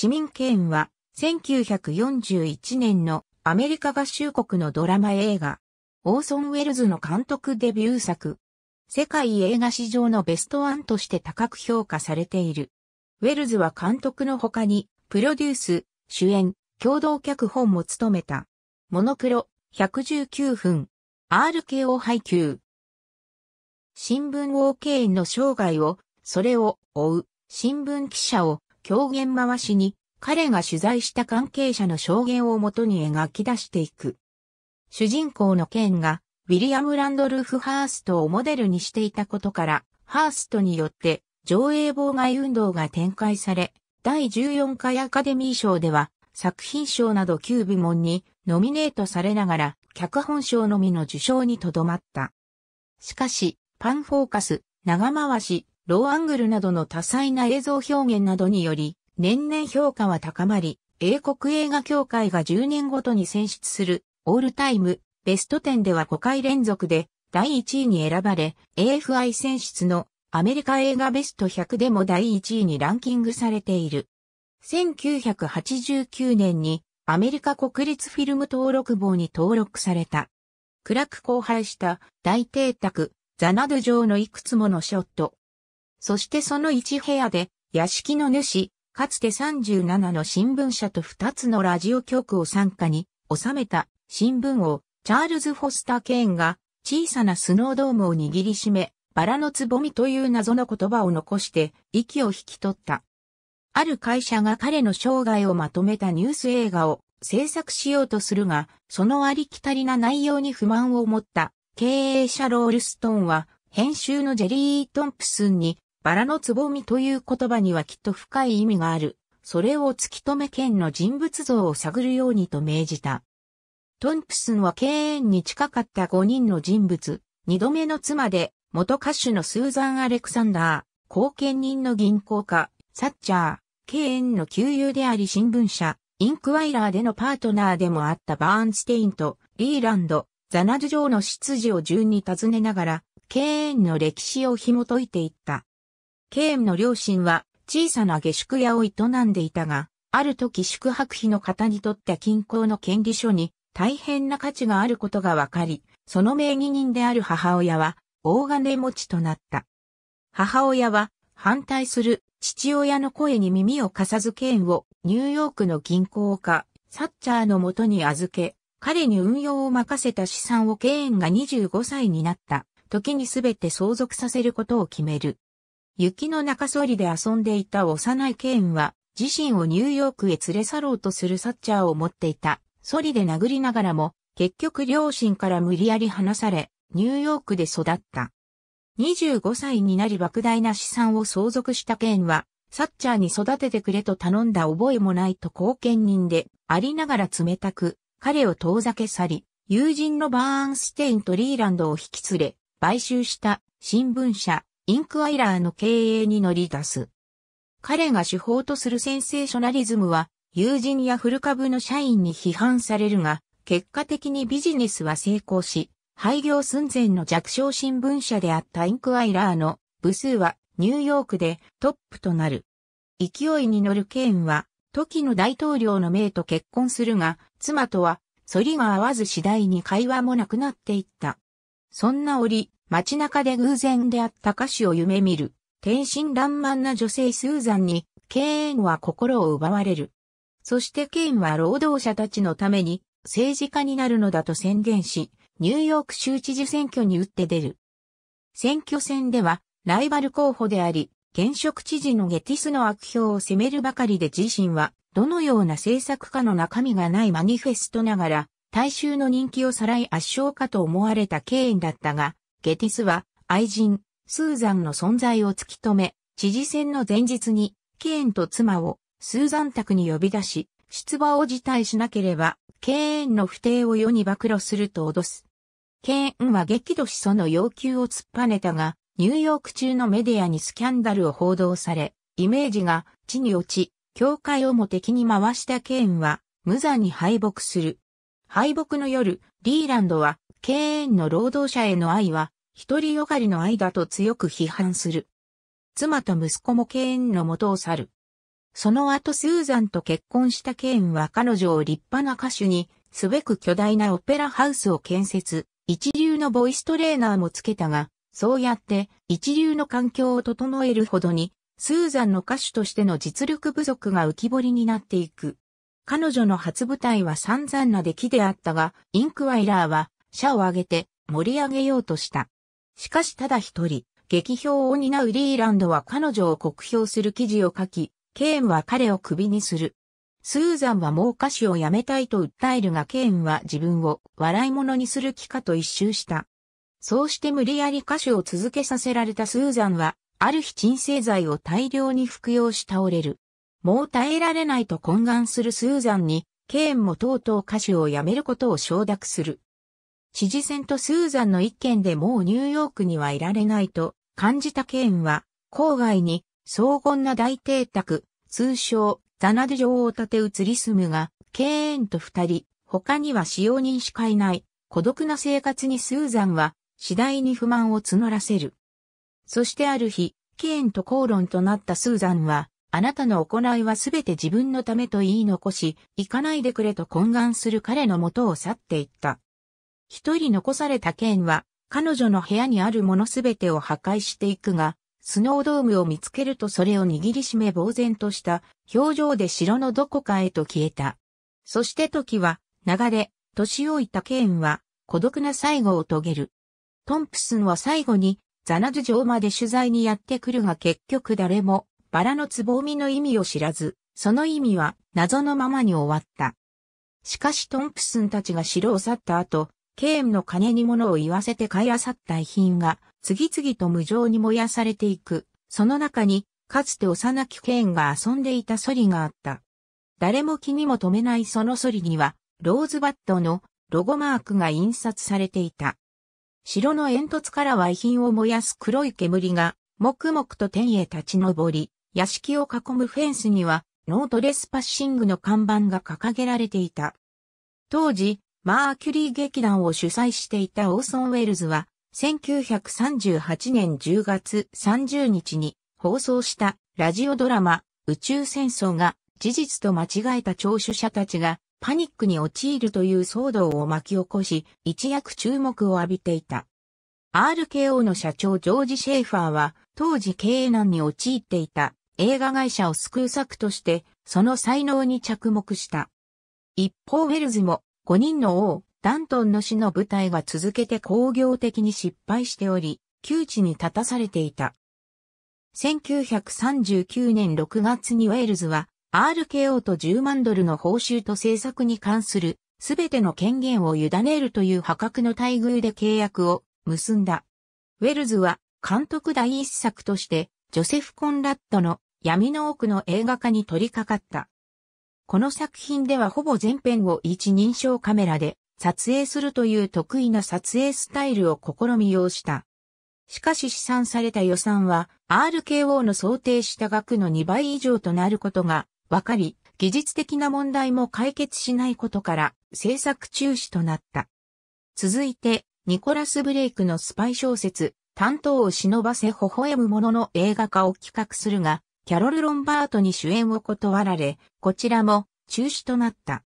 市民権は1941年のアメリカ合衆国のドラマ映画、オーソン・ウェルズの監督デビュー作、世界映画史上のベストワンとして高く評価されている。ウェルズは監督の他に、プロデュース、主演、共同脚本も務めた。モノクロ、119分、RKO 配給。新聞経営の生涯を、それを追う、新聞記者を狂言回しに、彼が取材した関係者の証言をもとに描き出していく。主人公のケンが、ウィリアム・ランドルフ・ハーストをモデルにしていたことから、ハーストによって上映妨害運動が展開され、第14回アカデミー賞では作品賞など9部門にノミネートされながら脚本賞のみの受賞にとどまった。しかし、パンフォーカス、長回し、ローアングルなどの多彩な映像表現などにより、年々評価は高まり、英国映画協会が10年ごとに選出するオールタイムベスト10では5回連続で第1位に選ばれ、AFI 選出のアメリカ映画ベスト100でも第1位にランキングされている。1989年にアメリカ国立フィルム登録簿に登録された。暗く荒廃した大邸宅、ザナド城のいくつものショット、そしてその一部屋で、屋敷の主、かつて37の新聞社と2つのラジオ局を参加に収めた新聞をチャールズ・フォスター・ケーンが小さなスノードームを握りしめ、バラのつぼみという謎の言葉を残して息を引き取った。ある会社が彼の生涯をまとめたニュース映画を制作しようとするが、そのありきたりな内容に不満を持った経営者ロールストーンは編集のジェリー・トンプスンにバラのつぼみという言葉にはきっと深い意味がある。それを突き止め県の人物像を探るようにと命じた。トンプスンは敬遠に近かった5人の人物、2度目の妻で、元歌手のスーザン・アレクサンダー、後見人の銀行家、サッチャー、敬遠の旧友であり新聞社、インクワイラーでのパートナーでもあったバーンステインとリーランド、ザナズ城の執事を順に尋ねながら、敬遠の歴史を紐解いていった。ケーンの両親は小さな下宿屋を営んでいたが、ある時宿泊費の方にとって近郊の権利書に大変な価値があることが分かり、その名義人である母親は大金持ちとなった。母親は反対する父親の声に耳を貸さずケーンをニューヨークの銀行家、サッチャーの元に預け、彼に運用を任せた資産をケーンが25歳になった時にすべて相続させることを決める。雪の中ソリで遊んでいた幼いケーンは、自身をニューヨークへ連れ去ろうとするサッチャーを持っていた。ソリで殴りながらも、結局両親から無理やり離され、ニューヨークで育った。25歳になり莫大な資産を相続したケーンは、サッチャーに育ててくれと頼んだ覚えもないと後見人で、ありながら冷たく、彼を遠ざけ去り、友人のバーンステインとリーランドを引き連れ、買収した新聞社インクワイラーの経営に乗り出す。彼が手法とするセンセーショナリズムは、友人や古株の社員に批判されるが、結果的にビジネスは成功し、廃業寸前の弱小新聞社であったインクワイラーの部数はニューヨークでトップとなる。勢いに乗るケーンは、時の大統領の命と結婚するが、妻とは、反りが合わず次第に会話もなくなっていった。そんな折、街中で偶然出会った歌手を夢見る、天真爛漫な女性スーザンに、ケーンは心を奪われる。そしてケインは労働者たちのために政治家になるのだと宣言し、ニューヨーク州知事選挙に打って出る。選挙戦ではライバル候補であり、現職知事のゲティスの悪評を責めるばかりで自身は、どのような政策かの中身がないマニフェストながら、大衆の人気をさらい圧勝かと思われたケインだったが、ゲティスは愛人、スーザンの存在を突き止め、知事選の前日に、ケインと妻をスーザン宅に呼び出し、出馬を辞退しなければ、ケインの不定を世に暴露すると脅す。ケインは激怒しその要求を突っぱねたが、ニューヨーク中のメディアにスキャンダルを報道され、イメージが地に落ち、教会をも敵に回したケインは、無残に敗北する。敗北の夜、リーランドは、ケーンの労働者への愛は、一人よがりの愛だと強く批判する。妻と息子もケーンの元を去る。その後スーザンと結婚したケーンは彼女を立派な歌手に、すべく巨大なオペラハウスを建設、一流のボイストレーナーもつけたが、そうやって一流の環境を整えるほどに、スーザンの歌手としての実力不足が浮き彫りになっていく。彼女の初舞台は散々な出来であったが、インクワイラーは、社を挙げて盛り上げようとした。しかしただ一人、劇評を担うリーランドは彼女を酷評する記事を書き、ケーンは彼を首にする。スーザンはもう歌手を辞めたいと訴えるがケーンは自分を笑い者にする気かと一周した。そうして無理やり歌手を続けさせられたスーザンは、ある日鎮静剤を大量に服用し倒れる。もう耐えられないと懇願するスーザンに、ケーンもとうとう歌手を辞めることを承諾する。知事選とスーザンの一件でもうニューヨークにはいられないと感じたケーンは、郊外に荘厳な大邸宅、通称ザナデ城を建て移り住むが、ケーンと二人、他には使用人しかいない、孤独な生活にスーザンは、次第に不満を募らせる。そしてある日、ケーンと口論となったスーザンは、あなたの行いはすべて自分のためと言い残し、行かないでくれと懇願する彼のもとを去っていった。一人残されたケンは、彼女の部屋にあるものすべてを破壊していくが、スノードームを見つけるとそれを握りしめ呆然とした表情で城のどこかへと消えた。そして時は流れ、年老いたケーンは孤独な最後を遂げる。トンプスンは最後にザナズ城まで取材にやってくるが結局誰もバラのつぼみの意味を知らず、その意味は謎のままに終わった。しかしトンプスンたちが城を去った後、ケーンの金に物を言わせて買い漁った遺品が次々と無情に燃やされていく。その中に、かつて幼きケーンが遊んでいたソリがあった。誰も気にも留めないそのソリには、ローズバットのロゴマークが印刷されていた。城の煙突からは遺品を燃やす黒い煙が、黙々と天へ立ち上り、屋敷を囲むフェンスには、ノートレスパッシングの看板が掲げられていた。当時、マーキュリー劇団を主催していたオーソン・ウェルズは、1938年10月30日に放送したラジオドラマ宇宙戦争が事実と間違えた聴取者たちがパニックに陥るという騒動を巻き起こし、一躍注目を浴びていた。RKO の社長ジョージ・シェイファーは当時経営難に陥っていた映画会社を救う策として、その才能に着目した。一方ウェルズも5人の王、ダントンの死の舞台は続けて工業的に失敗しており、窮地に立たされていた。1939年6月にウェールズは RKO と10万ドルの報酬と制作に関するすべての権限を委ねるという破格の待遇で契約を結んだ。ウェルズは監督第一作としてジョセフ・コンラッドの闇の奥の映画化に取り掛かった。この作品ではほぼ全編を一人称カメラで撮影するという得意な撮影スタイルを試みようした。しかし試算された予算は RKO の想定した額の2倍以上となることが分かり、技術的な問題も解決しないことから制作中止となった。続いて、ニコラス・ブレイクのスパイ小説、担当を忍ばせ微笑むものの映画化を企画するが、キャロル・ロンバートに主演を断られ、こちらも中止となった。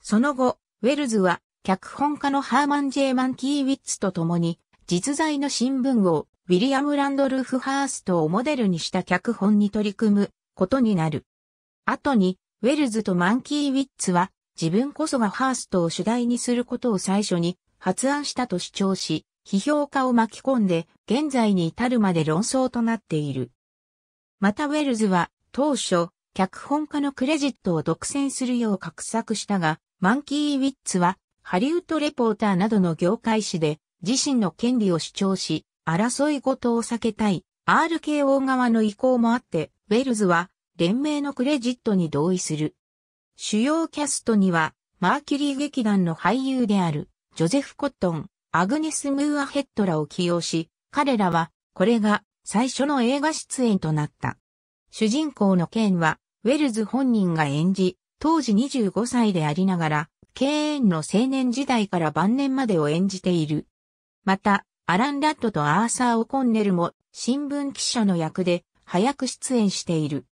その後、ウェルズは脚本家のハーマン・ジェーマン・キーウィッツと共に、実在の新聞をウィリアム・ランドルフ・ハーストをモデルにした脚本に取り組むことになる。後に、ウェルズとマンキー・ウィッツは、自分こそがハーストを主題にすることを最初に発案したと主張し、批評家を巻き込んで、現在に至るまで論争となっている。またウェルズは当初、脚本家のクレジットを独占するよう画策したが、マンキー・ウィッツはハリウッドレポーターなどの業界誌で自身の権利を主張し、争い事を避けたい RKO 側の意向もあって、ウェルズは連名のクレジットに同意する。主要キャストには、マーキュリー劇団の俳優である、ジョゼフ・コットン、アグネス・ムーアヘッドらを起用し、彼らは、これが最初の映画出演となった。主人公のケーンは、ウェルズ本人が演じ、当時25歳でありながら、ケーンの青年時代から晩年までを演じている。また、アラン・ラッドとアーサー・オコンネルも新聞記者の役で早く出演している。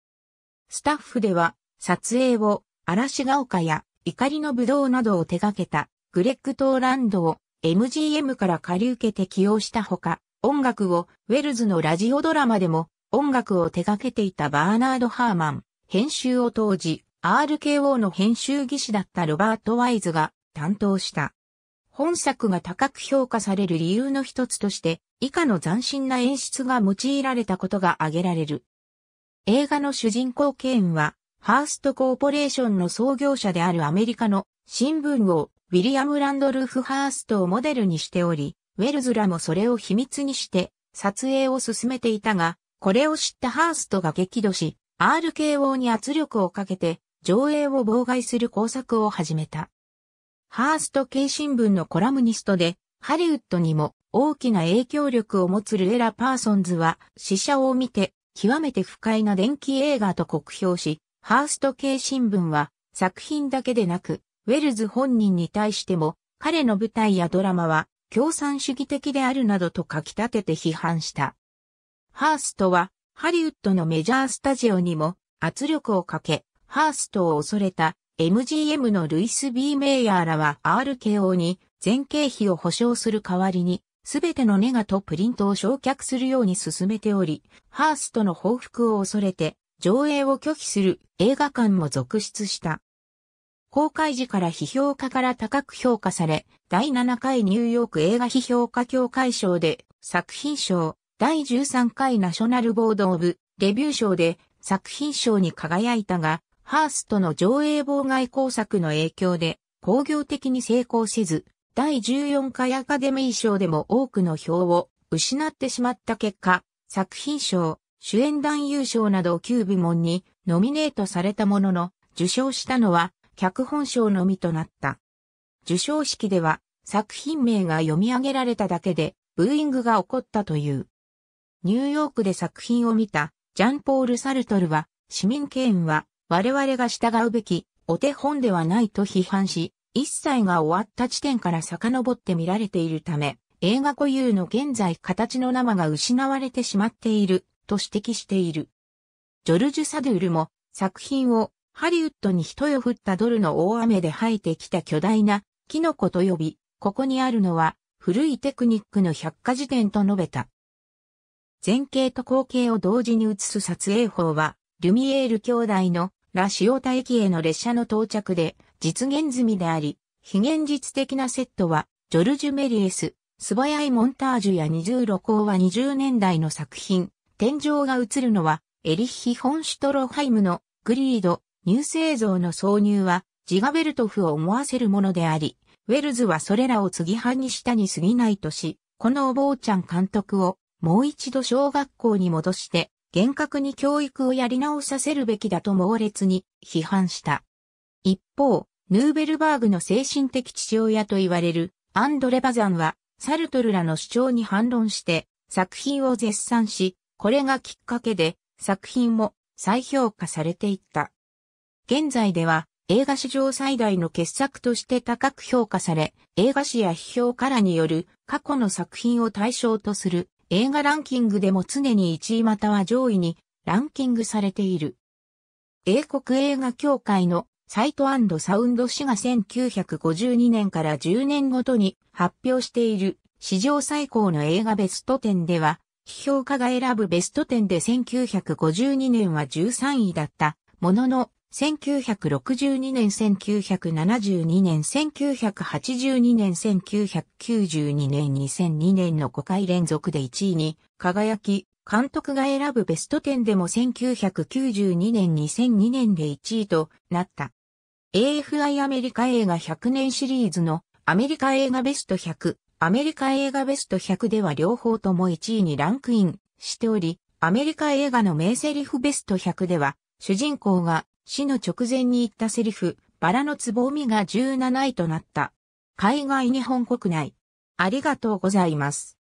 スタッフでは撮影を嵐が丘や怒りの武道などを手掛けたグレッグ・トーランドを MGM から借り受けて起用したほか、音楽をウェルズのラジオドラマでも音楽を手掛けていたバーナード・ハーマン、編集を当時 RKO の編集技師だったロバート・ワイズが担当した。本作が高く評価される理由の一つとして以下の斬新な演出が用いられたことが挙げられる。映画の主人公ケーンはハーストコーポレーションの創業者であるアメリカの新聞王ウィリアム・ランドルフ・ハーストをモデルにしており、ウェルズらもそれを秘密にして撮影を進めていたが、これを知ったハーストが激怒し、RKO に圧力をかけて上映を妨害する工作を始めた。ハースト系新聞のコラムニストで、ハリウッドにも大きな影響力を持つルエラ・パーソンズは、死者を見て、極めて不快な電気映画と酷評し、ハースト系新聞は、作品だけでなく、ウェルズ本人に対しても、彼の舞台やドラマは、共産主義的であるなどと書き立てて批判した。ハーストは、ハリウッドのメジャースタジオにも圧力をかけ、ハーストを恐れた MGM のルイス・ビーメイヤーらは RKO に前景費を保証する代わりに、すべてのネガとプリントを焼却するように進めており、ハーストの報復を恐れて、上映を拒否する映画館も続出した。公開時から批評家から高く評価され、第7回ニューヨーク映画批評家協会賞で作品賞、第13回ナショナルボードオブレビュー賞で作品賞に輝いたが、ハーストの上映妨害工作の影響で工業的に成功せず、第14回アカデミー賞でも多くの票を失ってしまった結果、作品賞、主演男優賞など9部門にノミネートされたものの、受賞したのは脚本賞のみとなった。受賞式では作品名が読み上げられただけでブーイングが起こったという。ニューヨークで作品を見たジャンポール・サルトルは市民権は我々が従うべきお手本ではないと批判し、一切が終わった時点から遡って見られているため、映画固有の現在形の生が失われてしまっていると指摘している。ジョルジュ・サドゥールも作品をハリウッドに一夜降ったドルの大雨で生えてきた巨大なキノコと呼び、ここにあるのは古いテクニックの百科事典と述べた。前景と後景を同時に映す撮影法は、ルミエール兄弟のラシオタ駅への列車の到着で実現済みであり、非現実的なセットは、ジョルジュ・メリエス、素早いモンタージュや二重露光は20年代の作品、天井が映るのは、エリッヒ・ホン・シュトロハイムのグリード、乳製造の挿入はジガベルトフを思わせるものであり、ウェルズはそれらを継ぎはにしたに過ぎないとし、このお坊ちゃん監督をもう一度小学校に戻して、厳格に教育をやり直させるべきだと猛烈に批判した。一方、ヌーベルバーグの精神的父親と言われるアンドレ・バザンは、サルトルらの主張に反論して作品を絶賛し、これがきっかけで作品も再評価されていった。現在では映画史上最大の傑作として高く評価され、映画史や批評家らによる過去の作品を対象とする映画ランキングでも常に1位または上位にランキングされている。英国映画協会のサイトサウンド誌が1952年から10年ごとに発表している史上最高の映画ベスト10では、批評家が選ぶベスト10で1952年は13位だったものの1962年、1972年、1982年、1992年、2002年の5回連続で1位に輝き、監督が選ぶベスト10でも1992年、2002年で1位となった。AFI アメリカ映画100年シリーズのアメリカ映画ベスト100、アメリカ映画ベスト100では両方とも1位にランクインしており、アメリカ映画の名セリフベスト100では、主人公が死の直前に言ったセリフ、バラのつぼみが17位となった。海外日本国内。ありがとうございます。